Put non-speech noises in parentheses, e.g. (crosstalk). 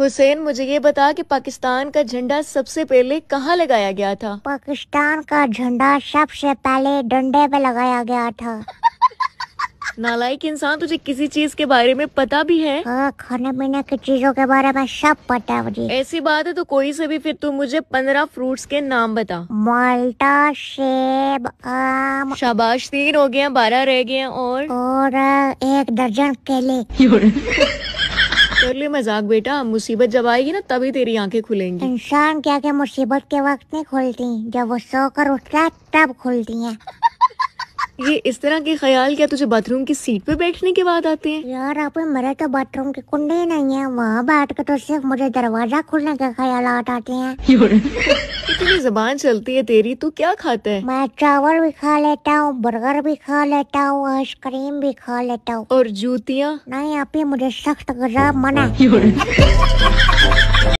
हुसैन मुझे ये बता कि पाकिस्तान का झंडा सबसे पहले कहाँ लगाया गया था पाकिस्तान का झंडा सबसे पहले डंडे पे लगाया गया था (laughs) नालायक इंसान तुझे किसी चीज के बारे में पता भी है आ, हाँ, खाने पीने की चीजों के बारे में सब पता है मुझे ऐसी बात है तो कोई से भी फिर तू मुझे पंद्रह फ्रूट्स के नाम बता माल्टा सेब आम शाबाश तीन हो गए बारह रह गए और और एक दर्जन केले (laughs) कर ले मजाक बेटा मुसीबत जब आएगी ना तभी तेरी आंखें खुलेंगी इंसान क्या क्या मुसीबत के वक्त नहीं खुलती जब वो सोकर उठता तब खुलती है ये इस तरह के ख्याल क्या तुझे बाथरूम की सीट पे बैठने के बाद आते हैं यार आप मेरे तो बाथरूम के कुंडे ही नहीं है वहाँ बैठ कर तो सिर्फ मुझे दरवाजा खुलने के ख्याल आते हैं (laughs) इतनी जबान चलती है तेरी तू क्या खाता है मैं चावल भी खा लेता हूँ बर्गर भी खा लेता हूँ आइसक्रीम भी खा लेता हूँ और जूतियाँ नहीं आप मुझे सख्त गजा मना (laughs)